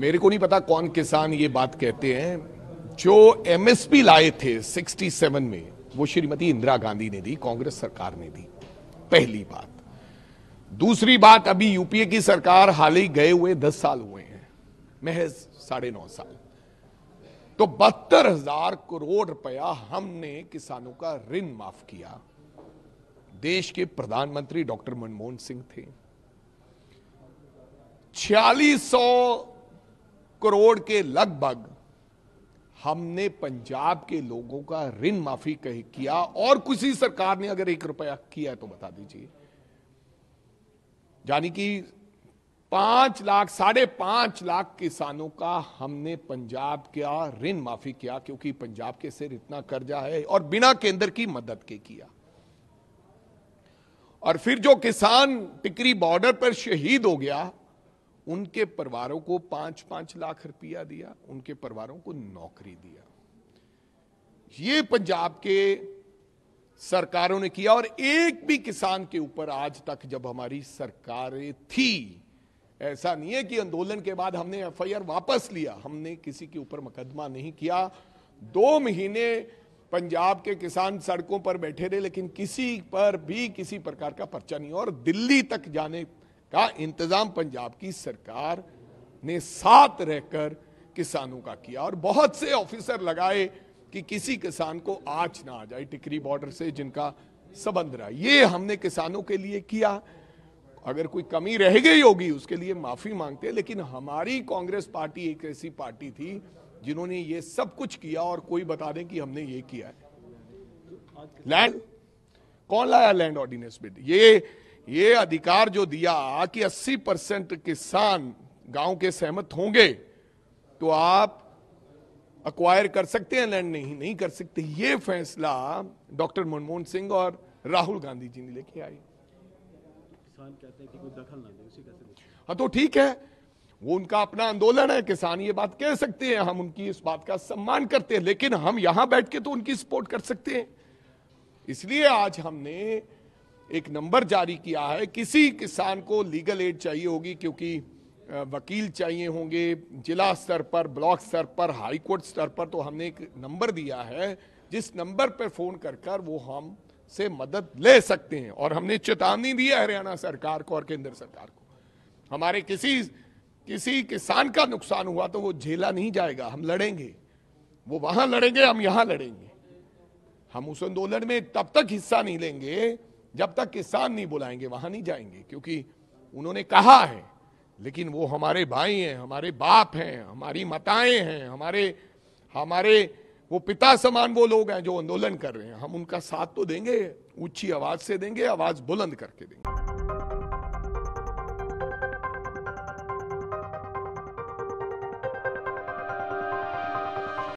मेरे को नहीं पता कौन किसान ये बात कहते हैं जो एमएसपी लाए थे 67 में वो श्रीमती इंदिरा गांधी ने दी कांग्रेस सरकार ने दी पहली बात दूसरी बात अभी यूपीए की सरकार हाल ही गए हुए दस साल हुए हैं महज साढ़े नौ साल तो बहत्तर हजार करोड़ रुपया हमने किसानों का ऋण माफ किया देश के प्रधानमंत्री डॉक्टर मनमोहन सिंह थे छियालीस सौ करोड़ के लगभग हमने पंजाब के लोगों का ऋण माफी कह किया और किसी सरकार ने अगर एक रुपया किया तो बता दीजिए यानी कि पांच लाख साढ़े पांच लाख किसानों का हमने पंजाब का ऋण माफी किया क्योंकि पंजाब के सिर इतना कर्जा है और बिना केंद्र की मदद के किया और फिर जो किसान टिकरी बॉर्डर पर शहीद हो गया उनके परिवारों को पांच पांच लाख रुपया दिया उनके परिवारों को नौकरी दिया ये पंजाब के सरकारों ने किया और एक भी किसान के ऊपर आज तक जब हमारी सरकारें थी ऐसा नहीं है कि आंदोलन के बाद हमने एफआईआर वापस लिया हमने किसी के ऊपर मुकदमा नहीं किया दो महीने पंजाब के किसान सड़कों पर बैठे रहे लेकिन किसी पर भी किसी प्रकार का पर्चा नहीं और दिल्ली तक जाने का इंतजाम पंजाब की सरकार ने साथ रहकर किसानों का किया और बहुत से ऑफिसर लगाए कि किसी किसान को आज ना आ जाए टिकरी बॉर्डर से जिनका संबंध रहा ये हमने किसानों के लिए किया अगर कोई कमी रह गई होगी उसके लिए माफी मांगते हैं लेकिन हमारी कांग्रेस पार्टी एक ऐसी पार्टी थी जिन्होंने ये सब कुछ किया और कोई बता दें कि हमने ये किया है लैंड कौन लाया लैंड ऑर्डिनेंस बिल ये ये अधिकार जो दिया कि 80 परसेंट किसान गांव के सहमत होंगे तो आप अक्वायर कर सकते हैं लैंड नहीं नहीं कर सकते ये फैसला डॉक्टर मनमोहन सिंह और राहुल गांधी जी ने लेके आए हाँ तो ठीक है वो उनका अपना आंदोलन है किसान ये बात कह सकते हैं हम उनकी इस बात का सम्मान करते हैं लेकिन हम यहां बैठ के तो उनकी सपोर्ट कर सकते हैं इसलिए आज हमने एक नंबर जारी किया है किसी किसान को लीगल एड चाहिए होगी क्योंकि वकील चाहिए होंगे जिला स्तर पर ब्लॉक स्तर पर हाई कोर्ट स्तर पर तो हमने एक नंबर दिया है जिस नंबर पर फ़ोन कर कर वो हम से मदद ले सकते हैं और हमने चेतावनी दी है हरियाणा सरकार को और केंद्र सरकार को हमारे किसी किसी किसान का नुकसान हुआ तो वो झेला नहीं जाएगा हम लड़ेंगे वो वहां लड़ेंगे हम यहां लड़ेंगे हम उस आंदोलन में तब तक हिस्सा नहीं लेंगे जब तक किसान नहीं बुलाएंगे वहां नहीं जाएंगे क्योंकि उन्होंने कहा है लेकिन वो हमारे भाई हैं हमारे बाप हैं हमारी माताएं हैं हमारे हमारे वो पिता समान वो लोग हैं जो आंदोलन कर रहे हैं हम उनका साथ तो देंगे ऊंची आवाज से देंगे आवाज बुलंद करके देंगे